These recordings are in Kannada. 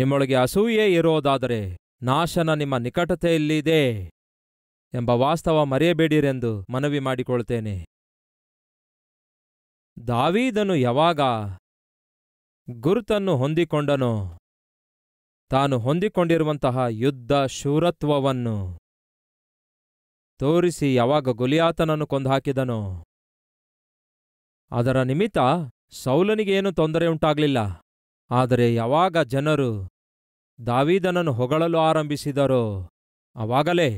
ನಿಮ್ಮೊಳಗೆ ಅಸೂಯೆ ಇರೋದಾದರೆ ನಾಶನ ನಿಮ್ಮ ನಿಕಟತೆಯಲ್ಲಿದೆ ಎಂಬ ವಾಸ್ತವ ಮರೆಯಬೇಡಿರೆಂದು ಮನವಿ ಮಾಡಿಕೊಳ್ತೇನೆ ದಾವೀದನು ಯಾವಾಗ ಗುರುತನ್ನು ಹೊಂದಿಕೊಂಡನೋ ತಾನು ಹೊಂದಿಕೊಂಡಿರುವಂತಹ ಯುದ್ಧ ಶೂರತ್ವವನ್ನು ತೋರಿಸಿ ಯಾವಾಗ ಗುಲಿಯಾತನನ್ನು ಕೊಂದು ಹಾಕಿದನೋ ಅದರ ನಿಮಿತ್ತ ಸೌಲನಿಗೇನು ತೊಂದರೆ ಉಂಟಾಗಲಿಲ್ಲ ಆದರೆ ಯಾವಾಗ ಜನರು ದಾವೀದನನ್ನು ಹೊಗಳಲು ಆರಂಭಿಸಿದರೋ ಅವಾಗಲೇ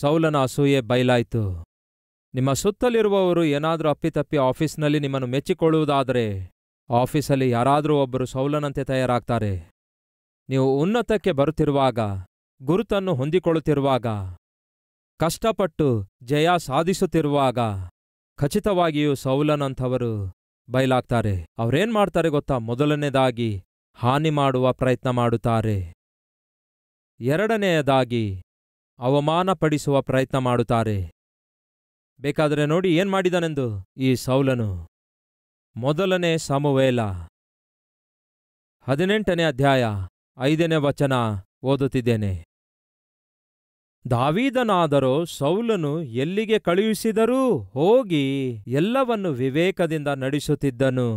ಸೌಲನ ಅಸೂಯೆ ಬಯಲಾಯಿತು ನಿಮ್ಮ ಸುತ್ತಲಿರುವವರು ಏನಾದರೂ ಅಪ್ಪಿತಪ್ಪಿ ಆಫೀಸ್ನಲ್ಲಿ ನಿಮ್ಮನ್ನು ಮೆಚ್ಚಿಕೊಳ್ಳುವುದಾದರೆ ಆಫೀಸಲ್ಲಿ ಯಾರಾದರೂ ಒಬ್ಬರು ಸೌಲನಂತೆ ತಯಾರಾಗ್ತಾರೆ ನೀವು ಉನ್ನತಕ್ಕೆ ಬರುತ್ತಿರುವಾಗ ಗುರುತನ್ನು ಹೊಂದಿಕೊಳ್ಳುತ್ತಿರುವಾಗ ಕಷ್ಟಪಟ್ಟು ಜಯ ಸಾಧಿಸುತ್ತಿರುವಾಗ ಖಚಿತವಾಗಿಯೂ ಸೌಲನಂಥವರು ಬಯಲಾಗ್ತಾರೆ ಅವ್ರೇನ್ ಮಾಡ್ತಾರೆ ಗೊತ್ತಾ ಮೊದಲನೇದಾಗಿ ಹಾನಿ ಮಾಡುವ ಪ್ರಯತ್ನ ಮಾಡುತ್ತಾರೆ ಎರಡನೆಯದಾಗಿ ಅವಮಾನಪಡಿಸುವ ಪ್ರಯತ್ನ ಮಾಡುತ್ತಾರೆ ಬೇಕಾದರೆ ನೋಡಿ ಏನು ಮಾಡಿದನೆಂದು ಈ ಸೌಲನು ಮೊದಲನೇ ಸಮುವೇಲ ಹದಿನೆಂಟನೇ ಅಧ್ಯಾಯ ಐದನೇ ವಚನ ಓದುತ್ತಿದ್ದೇನೆ ದಾವೀದನಾದರೋ ಸೌಲನು ಎಲ್ಲಿಗೆ ಕಳುಹಿಸಿದರೂ ಹೋಗಿ ಎಲ್ಲವನ್ನು ವಿವೇಕದಿಂದ ನಡೆಸುತ್ತಿದ್ದನು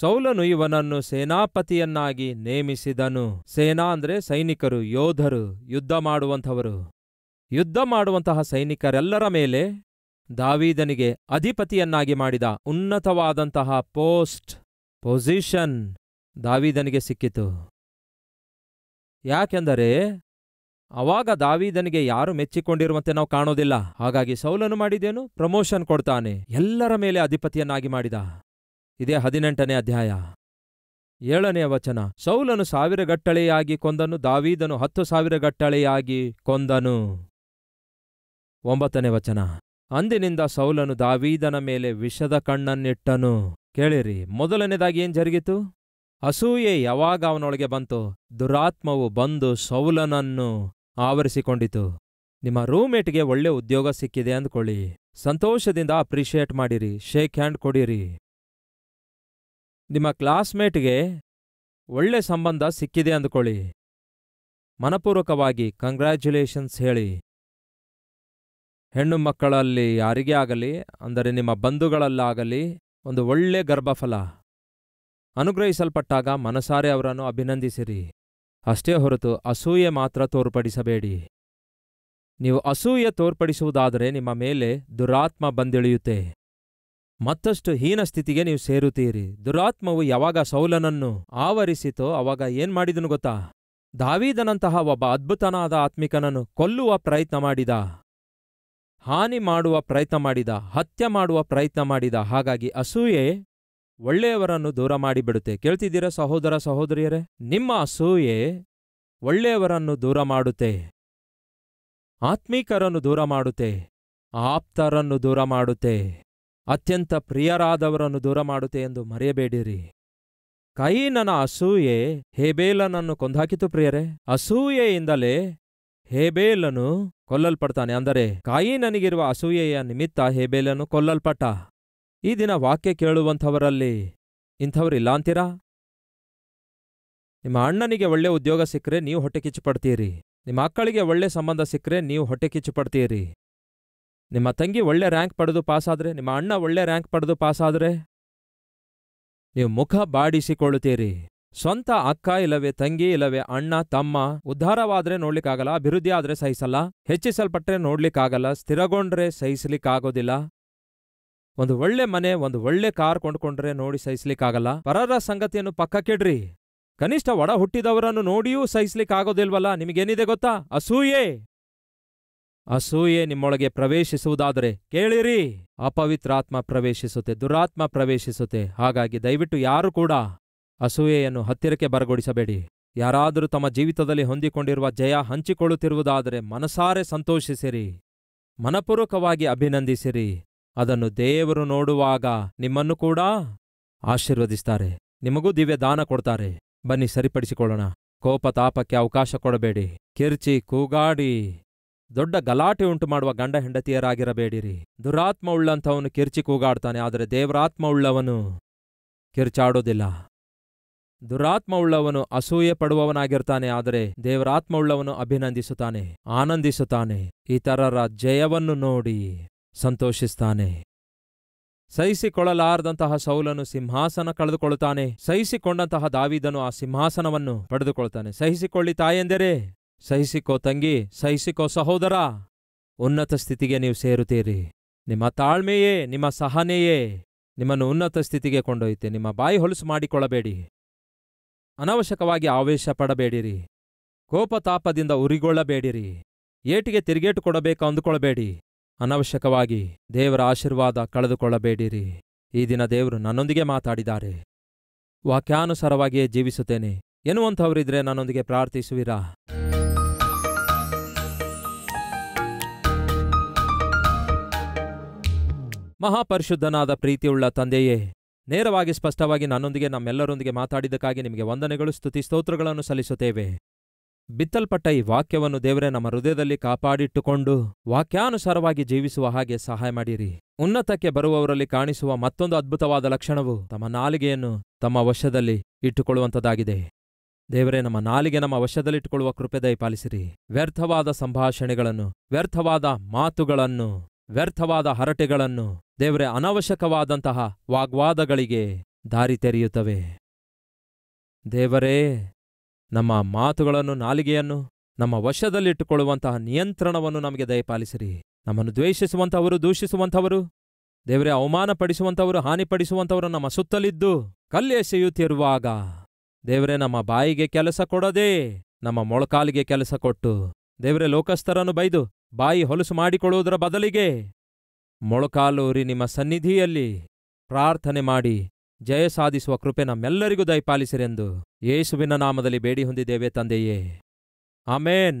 ಸೌಲನು ಇವನನ್ನು ಸೇನಾಪತಿಯನ್ನಾಗಿ ನೇಮಿಸಿದನು ಸೇನಾ ಅಂದ್ರೆ ಸೈನಿಕರು ಯೋಧರು ಯುದ್ಧ ಮಾಡುವಂಥವರು ಯುದ್ಧ ಮಾಡುವಂತಹ ಸೈನಿಕರೆಲ್ಲರ ಮೇಲೆ ದಾವೀದನಿಗೆ ಅಧಿಪತಿಯನ್ನಾಗಿ ಮಾಡಿದ ಉನ್ನತವಾದಂತಹ ಪೋಸ್ಟ್ ಪೊಸಿಷನ್ ದಾವೀದನಿಗೆ ಸಿಕ್ಕಿತು ಯಾಕೆಂದರೆ ಅವಾಗ ದಾವೀದನಿಗೆ ಯಾರು ಮೆಚ್ಚಿಕೊಂಡಿರುವಂತೆ ನಾವು ಕಾಣೋದಿಲ್ಲ ಹಾಗಾಗಿ ಸೌಲನು ಮಾಡಿದೇನು ಪ್ರಮೋಷನ್ ಕೊಡ್ತಾನೆ ಎಲ್ಲರ ಮೇಲೆ ಅಧಿಪತಿಯನ್ನಾಗಿ ಮಾಡಿದ ಇದೇ ಹದಿನೆಂಟನೇ ಅಧ್ಯಾಯ ಏಳನೆಯ ವಚನ ಸೌಲನು ಸಾವಿರಗಟ್ಟಳೆಯಾಗಿ ಕೊಂದನು ದಾವೀದನು ಹತ್ತು ಸಾವಿರಗಟ್ಟಳೆಯಾಗಿ ಕೊಂದನು ಒಂಬತ್ತನೇ ವಚನ ಅಂದಿನಿಂದ ಸೌಲನು ದಾವೀದನ ಮೇಲೆ ವಿಷದ ಕಣ್ಣನ್ನಿಟ್ಟನು ಕೇಳಿರಿ ಮೊದಲನೇದಾಗಿ ಏನ್ ಜರುಗಿತು ಅಸೂಯೆ ಯಾವಾಗ ಅವನೊಳಗೆ ಬಂತು ದುರಾತ್ಮವು ಬಂದು ಸೌಲನನ್ನು ಆವರಿಸಿಕೊಂಡಿತು ನಿಮ್ಮ ರೂಮೇಟ್ಗೆ ಒಳ್ಳೆ ಉದ್ಯೋಗ ಸಿಕ್ಕಿದೆ ಅಂದ್ಕೊಳ್ಳಿ ಸಂತೋಷದಿಂದ ಅಪ್ರಿಷಿಯೇಟ್ ಮಾಡಿರಿ ಶೇಕ್ ಹ್ಯಾಂಡ್ ಕೊಡಿರಿ ನಿಮ್ಮ ಕ್ಲಾಸ್ಮೇಟ್ಗೆ ಒಳ್ಳೆ ಸಂಬಂಧ ಸಿಕ್ಕಿದೆ ಅಂದ್ಕೊಳ್ಳಿ ಮನಪೂರ್ವಕವಾಗಿ ಕಂಗ್ರ್ಯಾಚುಲೇಷನ್ಸ್ ಹೇಳಿ ಹೆಣ್ಣು ಮಕ್ಕಳಲ್ಲಿ ಯಾರಿಗೇ ಆಗಲಿ ಅಂದರೆ ನಿಮ್ಮ ಬಂಧುಗಳಲ್ಲಾಗಲಿ ಒಂದು ಒಳ್ಳೆ ಗರ್ಭಫಲ ಅನುಗ್ರಹಿಸಲ್ಪಟ್ಟಾಗ ಮನಸಾರೆ ಅವರನ್ನು ಅಭಿನಂದಿಸಿರಿ ಅಷ್ಟೇ ಹೊರತು ಅಸೂಯೆ ಮಾತ್ರ ತೋರ್ಪಡಿಸಬೇಡಿ ನೀವು ಅಸೂಯೆ ತೋರ್ಪಡಿಸುವುದಾದರೆ ನಿಮ್ಮ ಮೇಲೆ ದುರಾತ್ಮ ಬಂದಿಳಿಯುತ್ತೆ ಮತ್ತಷ್ಟು ಹೀನ ಸ್ಥಿತಿಗೆ ನೀವು ಸೇರುತ್ತೀರಿ ದುರಾತ್ಮವು ಯಾವಾಗ ಸೌಲನನ್ನು ಆವರಿಸಿತೋ ಅವಾಗ ಏನ್ ಮಾಡಿದನು ಗೊತ್ತಾ ದಾವೀದನಂತಹ ಒಬ್ಬ ಅದ್ಭುತನಾದ ಆತ್ಮಿಕನನ್ನು ಕೊಲ್ಲುವ ಪ್ರಯತ್ನ ಮಾಡಿದ ಹಾನಿ ಮಾಡುವ ಪ್ರಯತ್ನ ಮಾಡಿದ ಹತ್ಯೆ ಮಾಡುವ ಪ್ರಯತ್ನ ಮಾಡಿದ ಹಾಗಾಗಿ ಅಸೂಯೆ ಒಳ್ಳೆಯವರನ್ನು ದೂರ ಮಾಡಿಬಿಡುತ್ತೆ ಕೇಳ್ತಿದ್ದೀರಾ ಸಹೋದರ ಸಹೋದರಿಯರೇ ನಿಮ್ಮ ಅಸೂಯೆ ಒಳ್ಳೆಯವರನ್ನು ದೂರ ಮಾಡುತ್ತೆ ಆತ್ಮೀಕರನ್ನು ದೂರ ಮಾಡುತ್ತೆ ಆಪ್ತರನ್ನು ದೂರ ಮಾಡುತ್ತೆ ಅತ್ಯಂತ ಪ್ರಿಯರಾದವರನ್ನು ದೂರ ಮಾಡುತ್ತೆ ಎಂದು ಮರೆಯಬೇಡಿರಿ ಕೈನನ ಅಸೂಯೆ ಹೇಬೇಲನನ್ನು ಕೊಂದಾಕಿತು ಪ್ರಿಯರೇ ಅಸೂಯೆಯಿಂದಲೇ ಹೇಬೇಲನು ಕೊಲ್ಲಲ್ಪಡ್ತಾನೆ ಅಂದರೆ ನನಗಿರುವ ಅಸೂಯೆಯ ನಿಮಿತ್ತ ಹೇಬೇಲನು ಕೊಲ್ಲಲ್ಪಟ್ಟ ಈ ದಿನ ವಾಕ್ಯ ಕೇಳುವಂಥವರಲ್ಲಿ ಇಂಥವರಿಲ್ಲ ಅಂತೀರಾ ನಿಮ್ಮ ಅಣ್ಣನಿಗೆ ಒಳ್ಳೆ ಉದ್ಯೋಗ ಸಿಕ್ಕರೆ ನೀವು ಹೊಟ್ಟೆ ಕಿಚ್ಚು ಪಡ್ತೀರಿ ನಿಮ್ಮ ಮಕ್ಕಳಿಗೆ ಒಳ್ಳೆ ಸಂಬಂಧ ಸಿಕ್ಕರೆ ನೀವು ಹೊಟ್ಟೆ ಕಿಚ್ಚು ಪಡ್ತೀರಿ ನಿಮ್ಮ ತಂಗಿ ಒಳ್ಳೆ ರ್ಯಾಂಕ್ ಪಡೆದು ಪಾಸಾದರೆ ನಿಮ್ಮ ಅಣ್ಣ ಒಳ್ಳೆ ರ್ಯಾಂಕ್ ಪಡೆದು ಪಾಸಾದರೆ ನೀವು ಮುಖ ಬಾಡಿಸಿಕೊಳ್ಳುತ್ತೀರಿ ಸ್ವಂತ ಅಕ್ಕ ಇಲ್ಲವೇ ತಂಗಿ ಇಲ್ಲವೇ ಅಣ್ಣ ತಮ್ಮ ಉದ್ಧಾರವಾದ್ರೆ ನೋಡ್ಲಿಕ್ಕಾಗಲ್ಲ ಅಭಿವೃದ್ಧಿ ಆದರೆ ಸಹಿಸಲ್ಲ ಹೆಚ್ಚಿಸಲ್ಪಟ್ರೆ ನೋಡ್ಲಿಕ್ಕಾಗಲ್ಲ ಸ್ಥಿರಗೊಂಡ್ರೆ ಸಹಿಸಲಿಕ್ಕಾಗೋದಿಲ್ಲ ಒಂದು ಒಳ್ಳೆ ಮನೆ ಒಂದು ಒಳ್ಳೆ ಕಾರ್ ಕೊಂಡ್ಕೊಂಡ್ರೆ ನೋಡಿ ಸಹಿಸ್ಲಿಕ್ಕಾಗಲ್ಲ ಪರರ ಸಂಗತಿಯನ್ನು ಪಕ್ಕಕ್ಕೆಡ್ರಿ ಕನಿಷ್ಠ ಒಡ ಹುಟ್ಟಿದವರನ್ನು ನೋಡಿಯೂ ಸಹಿಸ್ಲಿಕ್ಕಾಗೋದಿಲ್ವಲ್ಲ ನಿಮಗೇನಿದೆ ಗೊತ್ತಾ ಅಸೂಯೆ ಅಸೂಯೆ ನಿಮ್ಮೊಳಗೆ ಪ್ರವೇಶಿಸುವುದಾದರೆ ಕೇಳಿರಿ ಅಪವಿತ್ರಾತ್ಮ ಪ್ರವೇಶಿಸುತ್ತೆ ದುರಾತ್ಮ ಪ್ರವೇಶಿಸುತ್ತೆ ಹಾಗಾಗಿ ದಯವಿಟ್ಟು ಯಾರು ಕೂಡ ಅಸೂಯೆಯನ್ನು ಹತ್ತಿರಕ್ಕೆ ಬರಗೊಡಿಸಬೇಡಿ ಯಾರಾದರೂ ತಮ್ಮ ಜೀವಿತದಲ್ಲಿ ಹೊಂದಿಕೊಂಡಿರುವ ಜಯ ಹಂಚಿಕೊಳ್ಳುತ್ತಿರುವುದಾದರೆ ಮನಸಾರೆ ಸಂತೋಷಿಸಿರಿ ಮನಪೂರ್ವಕವಾಗಿ ಅಭಿನಂದಿಸಿರಿ ಅದನ್ನು ದೇವರು ನೋಡುವಾಗ ನಿಮ್ಮನ್ನು ಕೂಡ ಆಶೀರ್ವದಿಸ್ತಾರೆ ನಿಮಗೂ ದಿವ್ಯ ದಾನ ಕೊಡ್ತಾರೆ ಬನ್ನಿ ಸರಿಪಡಿಸಿಕೊಳ್ಳೋಣ ಕೋಪ ತಾಪಕ್ಕೆ ಅವಕಾಶ ಕೊಡಬೇಡಿ ಕಿರ್ಚಿ ಕೂಗಾಡಿ ದೊಡ್ಡ ಗಲಾಟೆ ಉಂಟು ಮಾಡುವ ಗಂಡ ಹೆಂಡತಿಯರಾಗಿರಬೇಡಿರಿ ದುರಾತ್ಮ ಉಳ್ಳಂಥವನು ಕಿರ್ಚಿ ಕೂಗಾಡ್ತಾನೆ ಆದರೆ ದೇವರಾತ್ಮ ಉಳ್ಳವನು ಕಿರ್ಚಾಡೋದಿಲ್ಲ ದುರಾತ್ಮ ಉಳ್ಳವನು ಅಸೂಯೆ ಪಡುವವನಾಗಿರ್ತಾನೆ ಆದರೆ ದೇವರಾತ್ಮ ಉಳ್ಳವನು ಅಭಿನಂದಿಸುತ್ತಾನೆ ಆನಂದಿಸುತ್ತಾನೆ ಇತರರ ಜಯವನ್ನು ನೋಡಿ ಸಂತೋಷಿಸ್ತಾನೆ ಸಹಿಸಿಕೊಳ್ಳಲಾರದಂತಹ ಸೌಲನು ಸಿಂಹಾಸನ ಕಳೆದುಕೊಳ್ಳುತ್ತಾನೆ ಸಹಿಸಿಕೊಂಡಂತಹ ದಾವಿದನು ಆ ಸಿಂಹಾಸನವನ್ನು ಪಡೆದುಕೊಳ್ತಾನೆ ಸಹಿಸಿಕೊಳ್ಳಿ ತಾಯೆಂದರೆ ಸಹಿಸಿಕೋ ತಂಗಿ ಸಹಿಸಿಕೋ ಸಹೋದರ ಉನ್ನತ ಸ್ಥಿತಿಗೆ ನೀವು ಸೇರುತ್ತೀರಿ ನಿಮ್ಮ ತಾಳ್ಮೆಯೇ ನಿಮ್ಮ ಸಹನೆಯೇ ನಿಮ್ಮನ್ನು ಉನ್ನತ ಸ್ಥಿತಿಗೆ ಕೊಂಡೊಯ್ತೆ ನಿಮ್ಮ ಬಾಯಿ ಹೊಲಸು ಮಾಡಿಕೊಳ್ಳಬೇಡಿ ಅನವಶ್ಯಕವಾಗಿ ಆವೇಶ ಪಡಬೇಡಿರಿ ಕೋಪತಾಪದಿಂದ ಉರಿಗೊಳ್ಳಬೇಡಿರಿ ಏಟಿಗೆ ತಿರುಗೇಟು ಕೊಡಬೇಕು ಅಂದುಕೊಳ್ಬೇಡಿ ಅನವಶ್ಯಕವಾಗಿ ದೇವರ ಆಶೀರ್ವಾದ ಕಳೆದುಕೊಳ್ಳಬೇಡಿರಿ ಈ ದಿನ ದೇವರು ನನ್ನೊಂದಿಗೆ ಮಾತಾಡಿದ್ದಾರೆ ವಾಕ್ಯಾನುಸಾರವಾಗಿಯೇ ಜೀವಿಸುತ್ತೇನೆ ಎನ್ನುವಂಥವರಿದ್ರೆ ನನ್ನೊಂದಿಗೆ ಪ್ರಾರ್ಥಿಸುವಿರಾ ಮಹಾಪರಿಶುದ್ಧನಾದ ಪ್ರೀತಿಯುಳ್ಳ ತಂದೆಯೇ ನೇರವಾಗಿ ಸ್ಪಷ್ಟವಾಗಿ ನನ್ನೊಂದಿಗೆ ನಮ್ಮೆಲ್ಲರೊಂದಿಗೆ ಮಾತಾಡಿದ್ದಕ್ಕಾಗಿ ನಿಮಗೆ ವಂದನೆಗಳು ಸ್ತುತಿ ಸ್ತೋತ್ರಗಳನ್ನು ಸಲ್ಲಿಸುತ್ತೇವೆ ಬಿತ್ತಲ್ಪಟ್ಟ ಈ ವಾಕ್ಯವನ್ನು ದೇವರೇ ನಮ್ಮ ಹೃದಯದಲ್ಲಿ ಕಾಪಾಡಿಟ್ಟುಕೊಂಡು ವಾಕ್ಯಾನುಸಾರವಾಗಿ ಜೀವಿಸುವ ಹಾಗೆ ಸಹಾಯ ಮಾಡಿರಿ ಉನ್ನತಕ್ಕೆ ಬರುವವರಲ್ಲಿ ಕಾಣಿಸುವ ಮತ್ತೊಂದು ಅದ್ಭುತವಾದ ಲಕ್ಷಣವು ತಮ್ಮ ನಾಲಿಗೆಯನ್ನು ತಮ್ಮ ವಶದಲ್ಲಿ ಇಟ್ಟುಕೊಳ್ಳುವಂಥದ್ದಾಗಿದೆ ದೇವರೇ ನಮ್ಮ ನಾಲಿಗೆ ನಮ್ಮ ವಶದಲ್ಲಿಟ್ಟುಕೊಳ್ಳುವ ಕೃಪೆದೈ ಪಾಲಿಸಿರಿ ವ್ಯರ್ಥವಾದ ಸಂಭಾಷಣೆಗಳನ್ನು ವ್ಯರ್ಥವಾದ ಮಾತುಗಳನ್ನು ವ್ಯರ್ಥವಾದ ಹರಟೆಗಳನ್ನು ದೇವರೇ ಅನವಶ್ಯಕವಾದಂತಹ ವಾಗ್ವಾದಗಳಿಗೆ ದಾರಿ ತೆರೆಯುತ್ತವೆ ದೇವರೇ ನಮ್ಮ ಮಾತುಗಳನ್ನು ನಾಲಿಗೆಯನ್ನು ನಮ್ಮ ವಶದಲ್ಲಿಟ್ಟುಕೊಳ್ಳುವಂತಹ ನಿಯಂತ್ರಣವನ್ನು ನಮಗೆ ದಯಪಾಲಿಸಿರಿ ನಮ್ಮನ್ನು ದ್ವೇಷಿಸುವಂಥವರು ದೂಷಿಸುವಂಥವರು ದೇವರೇ ಅವಮಾನಪಡಿಸುವಂಥವರು ಹಾನಿಪಡಿಸುವಂಥವರು ನಮ್ಮ ಸುತ್ತಲಿದ್ದು ಕಲ್ಲೆಸೆಯುತ್ತಿರುವಾಗ ದೇವರೇ ನಮ್ಮ ಬಾಯಿಗೆ ಕೆಲಸ ಕೊಡದೇ ನಮ್ಮ ಮೊಳಕಾಲಿಗೆ ಕೆಲಸ ಕೊಟ್ಟು ದೇವರೇ ಲೋಕಸ್ಥರನ್ನು ಬೈದು ಬಾಯಿ ಹೊಲಸು ಮಾಡಿಕೊಳ್ಳುವುದರ ಬದಲಿಗೆ ಮೊಳಕಾಲೂರಿ ನಿಮ್ಮ ಸನ್ನಿಧಿಯಲ್ಲಿ ಪ್ರಾರ್ಥನೆ ಮಾಡಿ ಜಯ ಸಾಧಿಸುವ ಕೃಪೆ ನಮ್ಮೆಲ್ಲರಿಗೂ ದಯಪಾಲಿಸಿರೆಂದು ಯೇಸುವಿನ ನಾಮದಲ್ಲಿ ಬೇಡಿ ಹೊಂದಿದ್ದೇವೆ ತಂದೆಯೇ ಆಮೇನ್